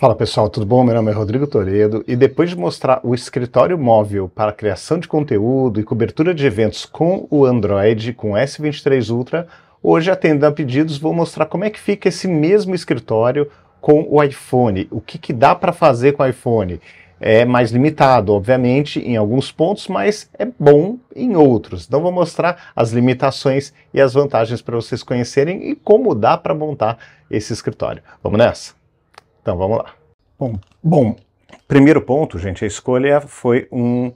Fala pessoal, tudo bom? Meu nome é Rodrigo Toledo e depois de mostrar o escritório móvel para criação de conteúdo e cobertura de eventos com o Android com o S23 Ultra, hoje atendendo a pedidos vou mostrar como é que fica esse mesmo escritório com o iPhone, o que, que dá para fazer com o iPhone. É mais limitado, obviamente, em alguns pontos, mas é bom em outros. Então vou mostrar as limitações e as vantagens para vocês conhecerem e como dá para montar esse escritório. Vamos nessa? Então vamos lá. Bom, bom primeiro ponto, gente, a escolha foi um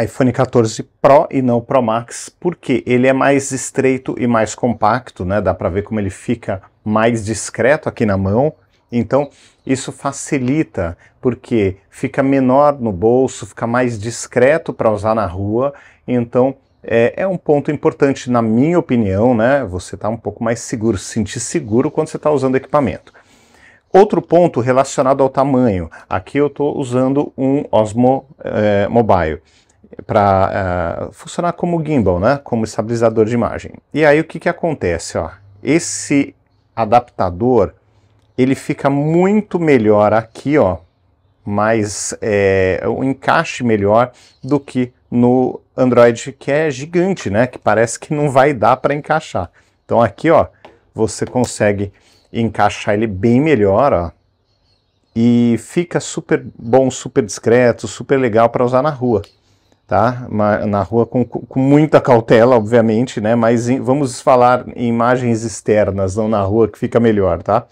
iPhone 14 Pro e não Pro Max, porque ele é mais estreito e mais compacto, né? Dá para ver como ele fica mais discreto aqui na mão. Então, isso facilita, porque fica menor no bolso, fica mais discreto para usar na rua. Então, é, é, um ponto importante, na minha opinião, né? Você está um pouco mais seguro, se sentir seguro quando você está usando equipamento. Outro ponto relacionado ao tamanho. Aqui eu estou usando um Osmo é, Mobile para é, eh, funcionar como gimbal, né? como estabilizador de imagem. E aí o que, que acontece? Ó? Esse adaptador ele fica muito melhor aqui, ó, mais é, eh, um encaixe melhor do que no Android que é gigante, né? Que parece que não vai dar para encaixar. Então aqui, ó, você consegue encaixar ele bem melhor, ó. E fica super bom, super discreto, super legal para usar na rua, tá? Na rua com, com muita cautela, obviamente, né? Mas em, vamos falar em imagens externas, não na rua, que fica melhor, tá?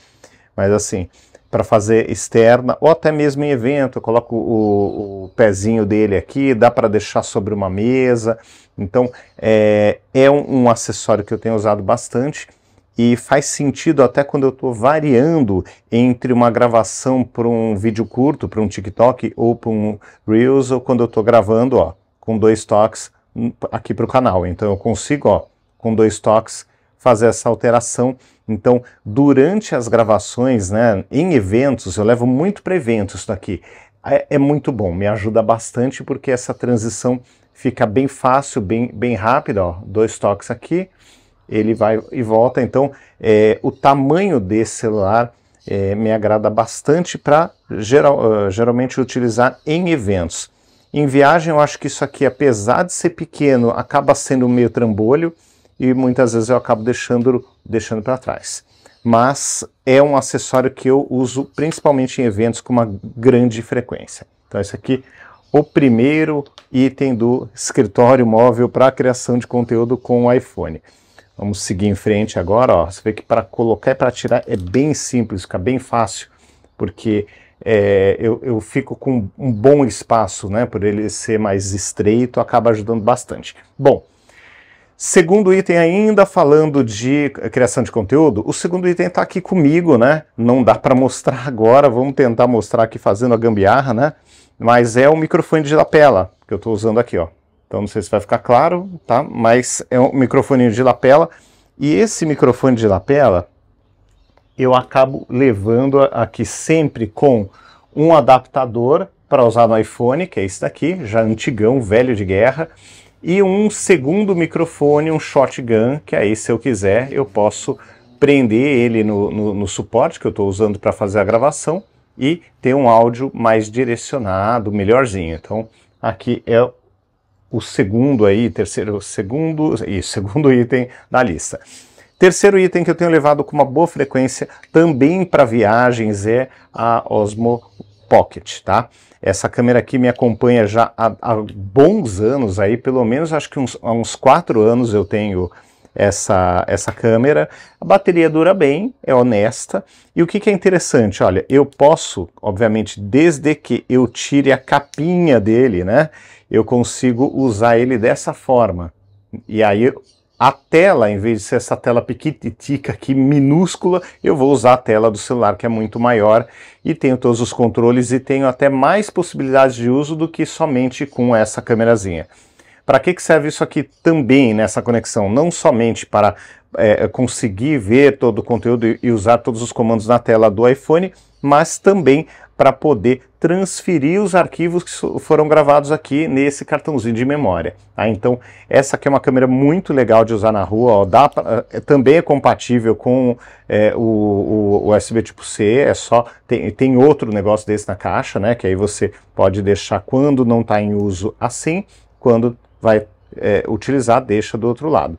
Mas assim, para fazer externa ou até mesmo em evento. Eu coloco o, o pezinho dele aqui, dá para deixar sobre uma mesa. Então é, é um, um, acessório que eu tenho usado bastante e faz sentido até quando eu estou variando entre uma gravação para um vídeo curto, para um TikTok ou para um Reels, ou quando eu estou gravando ó, com dois toques hum, aqui para o canal. Então eu consigo, ó, com dois toques, fazer essa alteração. Então, durante as gravações, né, em eventos, eu levo muito para eventos daqui. É, é muito bom, me ajuda bastante porque essa transição fica bem fácil, bem, bem rápida. Ó, dois toques aqui, ele vai e volta. Então, é, o tamanho desse celular é, me agrada bastante para geral, ah, geralmente utilizar em eventos. Em viagem, eu acho que isso aqui, apesar de ser pequeno, acaba sendo meio trambolho e muitas vezes eu acabo deixando, deixando para trás. Mas é um acessório que eu uso principalmente em eventos com uma grande frequência. Então, esse aqui, o primeiro item do escritório móvel para a criação de conteúdo com o iPhone. Vamos seguir em frente agora, ó. Você vê que para colocar e para tirar é bem simples, fica bem fácil, porque é, eu, eu fico com um bom espaço, né? Por ele ser mais estreito, acaba ajudando bastante. Bom, Segundo item, ainda falando de criação de conteúdo, o segundo item está aqui comigo, né? Não dá para mostrar agora, vamos tentar mostrar aqui fazendo a gambiarra, né? Mas é o microfone de lapela que eu estou usando aqui, ó. Então não sei se vai ficar claro, tá? Mas é um microfone de lapela. E esse microfone de lapela, eu acabo levando aqui sempre com um adaptador para usar no iPhone, que é esse daqui, já antigão, velho de guerra, e um segundo microfone, um shotgun, que aí se eu quiser eu posso prender ele no, no, no suporte que eu estou usando para fazer a gravação e ter um áudio mais direcionado, melhorzinho. Então aqui é o segundo aí, terceiro, segundo, e segundo item da lista. Terceiro item que eu tenho levado com uma boa frequência também para viagens é a Osmo Pocket, tá? Essa câmera aqui me acompanha já há, há bons anos aí, pelo menos acho que uns, há uns quatro anos eu tenho essa, essa câmera. A bateria dura bem, é honesta. E o que, que é interessante? Olha, eu posso, obviamente, desde que eu tire a capinha dele, né? Eu consigo usar ele dessa forma. E aí a tela, em vez de ser essa tela pequititica aqui, minúscula, eu vou usar a tela do celular, que é muito maior, e tenho todos os controles e tenho até mais possibilidades de uso do que somente com essa câmerazinha. Para que, que serve isso aqui também nessa né, conexão? Não somente para é, conseguir ver todo o conteúdo e usar todos os comandos na tela do iPhone, mas também para poder transferir os arquivos que foram gravados aqui nesse cartãozinho de memória. Tá? Então, essa aqui é uma câmera muito legal de usar na rua, ó, dá pra, é, também é compatível com é, o, o, USB tipo C, é só tem, tem outro negócio desse na caixa, né? que aí você pode deixar quando não está em uso assim, quando vai é, utilizar, deixa do outro lado.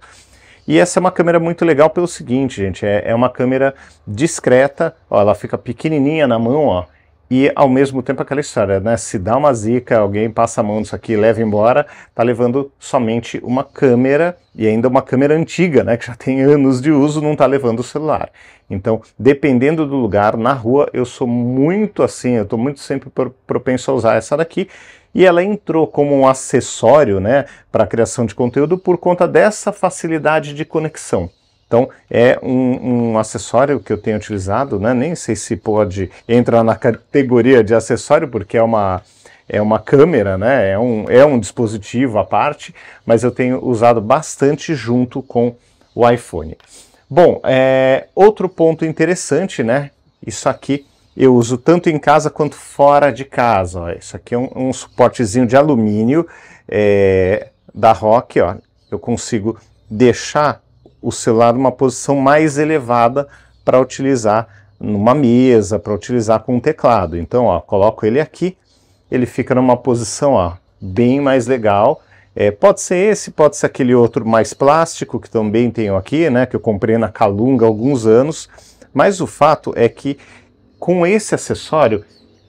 E essa é uma câmera muito legal pelo seguinte, gente, é, é uma câmera discreta, ó, ela fica pequenininha na mão, ó, e ao mesmo tempo aquela história, né? Se dá uma zica, alguém passa a mão nisso aqui, leva embora, tá levando somente uma câmera e ainda uma câmera antiga, né? Que já tem anos de uso, não tá levando o celular. Então, dependendo do lugar, na rua eu sou muito assim, eu tô muito sempre propenso a usar essa daqui. E ela entrou como um acessório, né, para criação de conteúdo por conta dessa facilidade de conexão. Então, é um, um, acessório que eu tenho utilizado, né? nem sei se pode entrar na categoria de acessório, porque é uma, é uma câmera, né? é, um, é um dispositivo à parte, mas eu tenho usado bastante junto com o iPhone. Bom, é, outro ponto interessante, né? Isso aqui eu uso tanto em casa quanto fora de casa. Ó. Isso aqui é um, um suportezinho de alumínio é, da Rock, ó. Eu consigo deixar o celular numa posição mais elevada para utilizar numa mesa, para utilizar com um teclado. Então, ó, coloco ele aqui, ele fica numa posição ó, bem mais legal. É, pode ser esse, pode ser aquele outro mais plástico que também tenho aqui, né, que eu comprei na Calunga há alguns anos. Mas o fato é que com esse acessório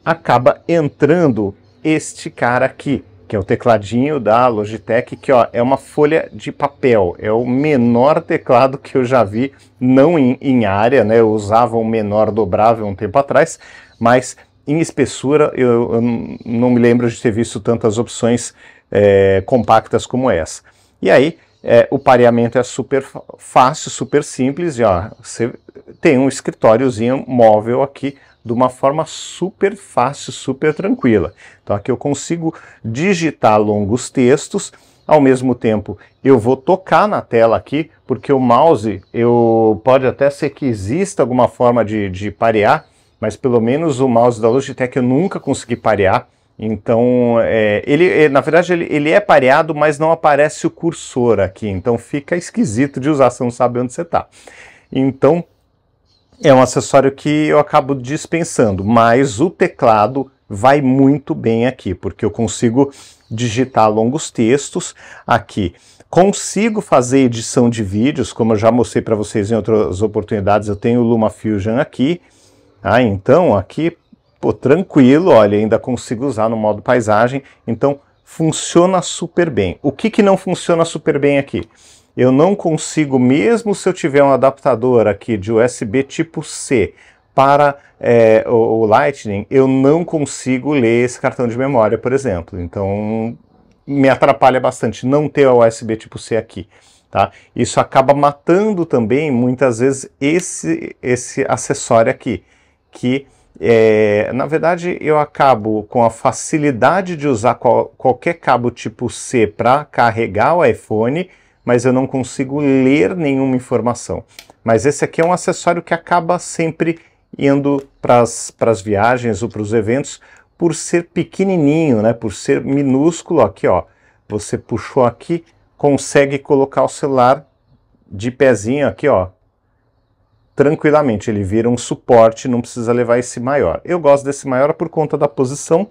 acaba entrando este cara aqui, que é o tecladinho da Logitech, que ó, é uma folha de papel, é o menor teclado que eu já vi, não em, em área, né? Eu usava um menor dobrável um tempo atrás, mas em espessura eu, eu não me lembro de ter visto tantas opções é, compactas como essa. E aí, é, o pareamento é super fácil, super simples, e ó, você tem um escritóriozinho móvel aqui de uma forma super fácil, super tranquila. Então aqui eu consigo digitar longos textos, ao mesmo tempo eu vou tocar na tela aqui, porque o mouse, eu pode até ser que exista alguma forma de, de parear, mas pelo menos o mouse da Logitech eu nunca consegui parear, então, é, ele, é, na verdade, ele, ele, é pareado, mas não aparece o cursor aqui. Então, fica esquisito de usar, você não sabe onde você está. Então, é um acessório que eu acabo dispensando, mas o teclado vai muito bem aqui, porque eu consigo digitar longos textos aqui. Consigo fazer edição de vídeos, como eu já mostrei para vocês em outras oportunidades, eu tenho o LumaFusion aqui. Ah, então aqui, pô, tranquilo, olha, ainda consigo usar no modo paisagem, então funciona super bem. O que, que não funciona super bem aqui? eu não consigo, mesmo se eu tiver um adaptador aqui de USB tipo C para é, o, o Lightning, eu não consigo ler esse cartão de memória, por exemplo. Então, me atrapalha bastante não ter o USB tipo C aqui. Tá? Isso acaba matando também, muitas vezes, esse, esse acessório aqui, que é, na verdade, eu acabo com a facilidade de usar qual, qualquer cabo tipo C para carregar o iPhone, mas eu não consigo ler nenhuma informação. Mas esse aqui é um acessório que acaba sempre indo para as viagens ou para os eventos por ser pequenininho, né? por ser minúsculo. Aqui, ó, você puxou aqui, consegue colocar o celular de pezinho aqui, ó, tranquilamente. Ele vira um suporte, não precisa levar esse maior. Eu gosto desse maior por conta da posição,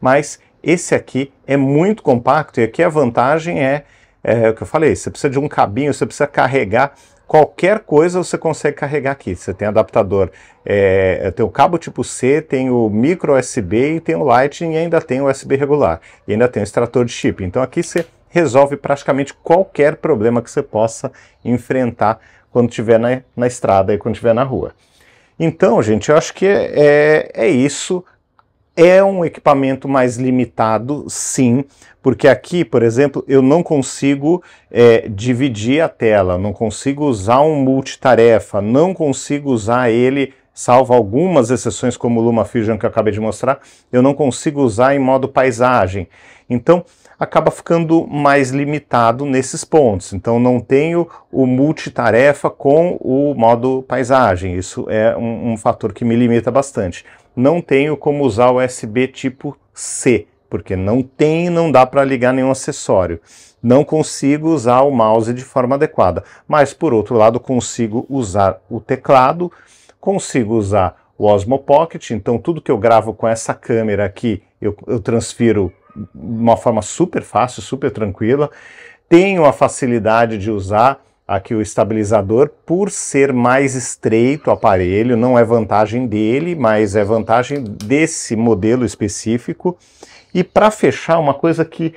mas esse aqui é muito compacto e aqui a vantagem é é, é o que eu falei, você precisa de um cabinho, você precisa carregar qualquer coisa você consegue carregar aqui. Você tem adaptador, é, tem o cabo tipo C, tem o micro USB e tem o Lightning e ainda tem o USB regular. E ainda tem o extrator de chip. Então aqui você resolve praticamente qualquer problema que você possa enfrentar quando estiver na, na estrada e quando estiver na rua. Então, gente, eu acho que é, é, é isso. É um equipamento mais limitado, sim, porque aqui, por exemplo, eu não consigo é, dividir a tela, não consigo usar um multitarefa, não consigo usar ele, salvo algumas exceções como o Fusion que eu acabei de mostrar, eu não consigo usar em modo paisagem. Então, acaba ficando mais limitado nesses pontos. Então, não tenho o multitarefa com o modo paisagem. Isso é um, um fator que me limita bastante não tenho como usar USB tipo C, porque não tem, não dá para ligar nenhum acessório. Não consigo usar o mouse de forma adequada, mas por outro lado consigo usar o teclado, consigo usar o Osmo Pocket, então tudo que eu gravo com essa câmera aqui eu, eu transfiro de uma forma super fácil, super tranquila. Tenho a facilidade de usar Aqui o estabilizador, por ser mais estreito o aparelho, não é vantagem dele, mas é vantagem desse modelo específico. E para fechar, uma coisa que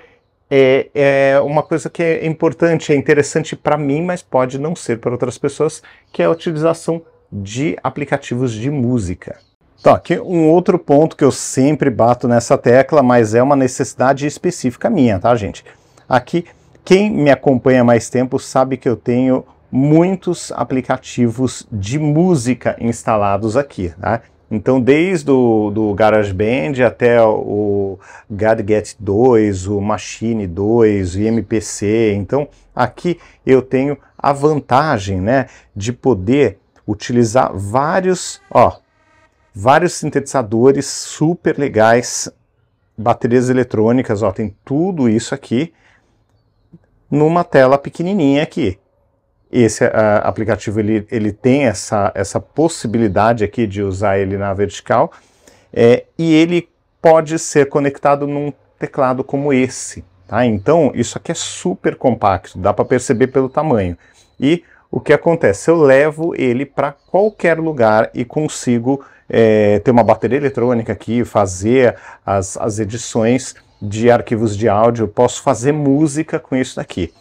é, é, uma coisa que é importante, é interessante para mim, mas pode não ser para outras pessoas, que é a utilização de aplicativos de música. Então, aqui um outro ponto que eu sempre bato nessa tecla, mas é uma necessidade específica minha, tá, gente? Aqui quem me acompanha mais tempo sabe que eu tenho muitos aplicativos de música instalados aqui. Tá? Então, desde o do GarageBand até o Gadget 2, o Machine 2, o MPC. Então, aqui eu tenho a vantagem né, de poder utilizar vários, ó, vários sintetizadores super legais, baterias eletrônicas, ó, tem tudo isso aqui numa tela pequenininha aqui. Esse uh, aplicativo ele, ele tem essa, essa possibilidade aqui de usar ele na vertical é, e ele pode ser conectado num teclado como esse. Tá? Então isso aqui é super compacto, dá para perceber pelo tamanho. E o que acontece? Eu levo ele para qualquer lugar e consigo é, ter uma bateria eletrônica aqui, fazer as, as edições de arquivos de áudio, posso fazer música com isso daqui.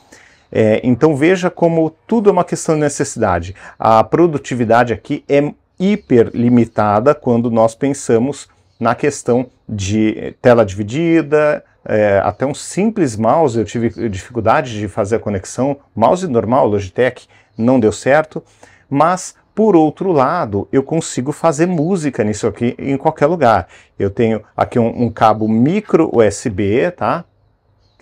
É, então veja como tudo é uma questão de necessidade. A produtividade aqui é hiper limitada quando nós pensamos na questão de eh, tela dividida, é, até um simples mouse, eu tive dificuldade de fazer a conexão, mouse normal, Logitech, não deu certo, mas por outro lado, eu consigo fazer música nisso aqui em qualquer lugar. Eu tenho aqui um, um cabo micro USB, tá?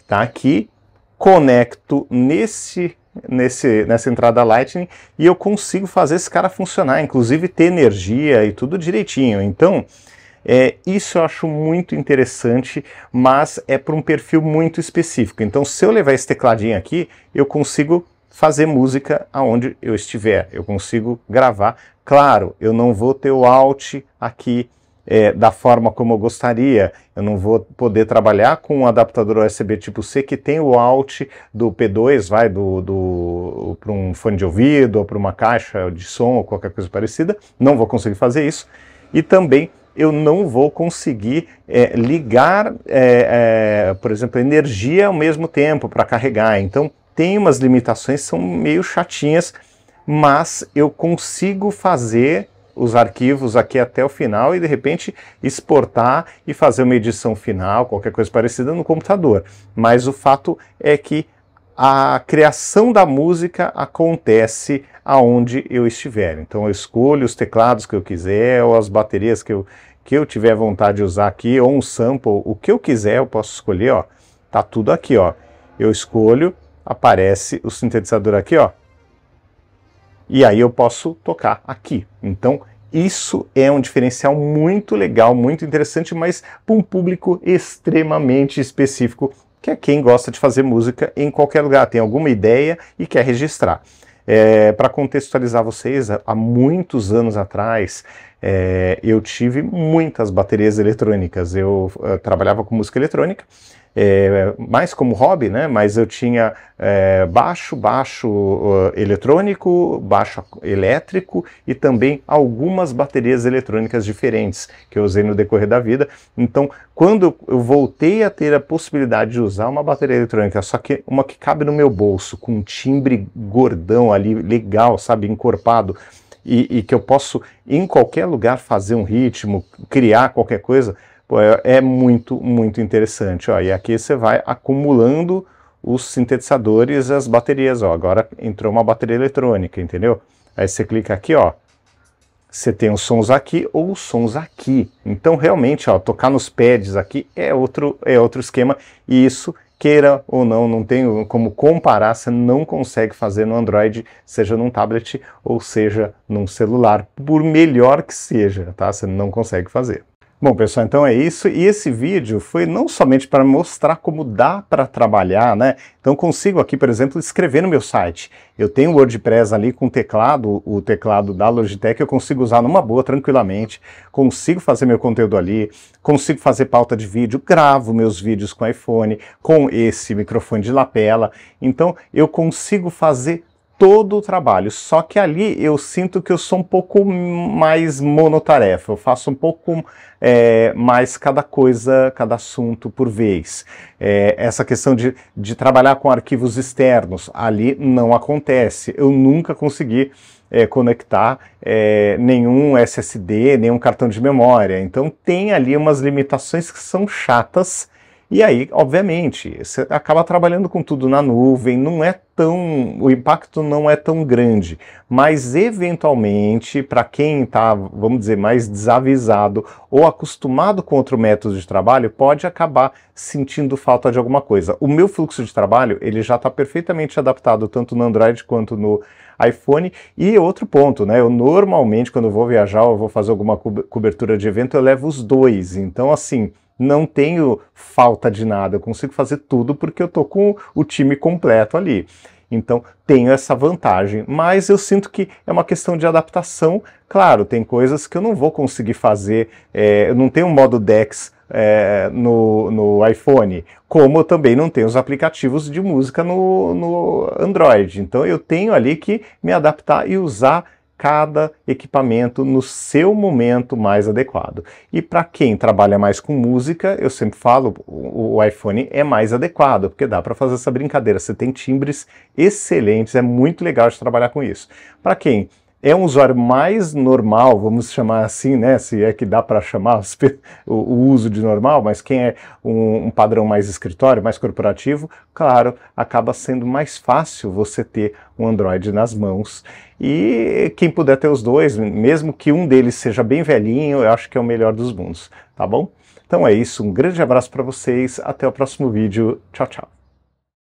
tá aqui. Conecto nesse, nesse, nessa entrada Lightning e eu consigo fazer esse cara funcionar, inclusive ter energia e tudo direitinho. Então, é, isso eu acho muito interessante, mas é para um perfil muito específico. Então, se eu levar esse tecladinho aqui, eu consigo fazer música aonde eu estiver. Eu consigo gravar. Claro, eu não vou ter o alt aqui é, da forma como eu gostaria. Eu não vou poder trabalhar com um adaptador USB tipo C que tem o alt do P2, vai do, do para um fone de ouvido ou para uma caixa de som ou qualquer coisa parecida. Não vou conseguir fazer isso. E também eu não vou conseguir é, ligar, é, é por exemplo, energia ao mesmo tempo para carregar. Então, tem umas limitações, são meio chatinhas, mas eu consigo fazer os arquivos aqui até o final e de repente exportar e fazer uma edição final, qualquer coisa parecida no computador. Mas o fato é que a criação da música acontece aonde eu estiver. Então eu escolho os teclados que eu quiser, ou as baterias que eu, que eu tiver vontade de usar aqui, ou um sample, o que eu quiser, eu posso escolher, ó. Tá tudo aqui, ó. Eu escolho aparece o sintetizador aqui, ó. E aí eu posso tocar aqui. Então, isso é um diferencial muito legal, muito interessante, mas para um público extremamente específico, que é quem gosta de fazer música em qualquer lugar, tem alguma ideia e quer registrar. É, para contextualizar vocês, há muitos anos atrás é, eu tive muitas baterias eletrônicas. Eu, eu eh, trabalhava com música eletrônica é, mais como hobby, né? Mas eu tinha é, baixo, baixo uh, eletrônico, baixo elétrico e também algumas baterias eletrônicas diferentes que eu usei no decorrer da vida. Então, quando eu voltei a ter a possibilidade de usar uma bateria eletrônica, só que uma que cabe no meu bolso, com um timbre gordão ali, legal, sabe, encorpado, e, e que eu posso em qualquer lugar fazer um ritmo, criar qualquer coisa, Pô, é, é, muito, muito interessante. Ó, e aqui você vai acumulando os sintetizadores as baterias. Ó. Agora entrou uma bateria eletrônica, entendeu? Aí você clica aqui, ó. Você tem os sons aqui ou os sons aqui. Então, realmente, ó, tocar nos pads aqui é outro, é outro esquema. E isso queira ou não, não tem como comparar, você não consegue fazer no Android, seja num tablet ou seja num celular, por melhor que seja, tá? Você não consegue fazer. Bom, pessoal, então é isso. E esse vídeo foi não somente para mostrar como dá para trabalhar, né? Então consigo aqui, por exemplo, escrever no meu site. Eu tenho o WordPress ali com teclado, o teclado da Logitech, eu consigo usar numa boa, tranquilamente. Consigo fazer meu conteúdo ali, consigo fazer pauta de vídeo, gravo meus vídeos com iPhone, com esse microfone de lapela. Então eu consigo fazer todo o trabalho, só que ali eu sinto que eu sou um pouco mais monotarefa, eu faço um pouco é, mais cada coisa, cada assunto por vez. É, essa questão de, de trabalhar com arquivos externos, ali não acontece. Eu nunca consegui é, conectar é, nenhum SSD, nenhum cartão de memória. Então tem ali umas limitações que são chatas e aí, obviamente, você acaba trabalhando com tudo na nuvem, não é tão, o impacto não é tão grande, mas eventualmente, para quem está, vamos dizer, mais desavisado ou acostumado com outro método de trabalho, pode acabar sentindo falta de alguma coisa. O meu fluxo de trabalho, ele já está perfeitamente adaptado tanto no Android quanto no iPhone. E outro ponto, né? Eu normalmente, quando vou viajar ou vou fazer alguma cobertura de evento, eu levo os dois. Então, assim, não tenho falta de nada, eu consigo fazer tudo porque eu tô com o time completo ali. Então, tenho essa vantagem, mas eu sinto que é uma questão de adaptação. Claro, tem coisas que eu não vou conseguir fazer, é, eu não tenho um modo DEX é, no, no iPhone, como eu também não tenho os aplicativos de música no, no Android. Então, eu tenho ali que me adaptar e usar cada equipamento no seu momento mais adequado. E para quem trabalha mais com música, eu sempre falo, o iPhone é mais adequado, porque dá para fazer essa brincadeira. Você tem timbres excelentes, é muito legal de trabalhar com isso. Para quem é um usuário mais normal, vamos chamar assim, né? Se é que dá para chamar o, o, uso de normal, mas quem é um, um, padrão mais escritório, mais corporativo, claro, acaba sendo mais fácil você ter um Android nas mãos. E quem puder ter os dois, mesmo que um deles seja bem velhinho, eu acho que é o melhor dos mundos, tá bom? Então é isso, um grande abraço para vocês, até o próximo vídeo, tchau, tchau.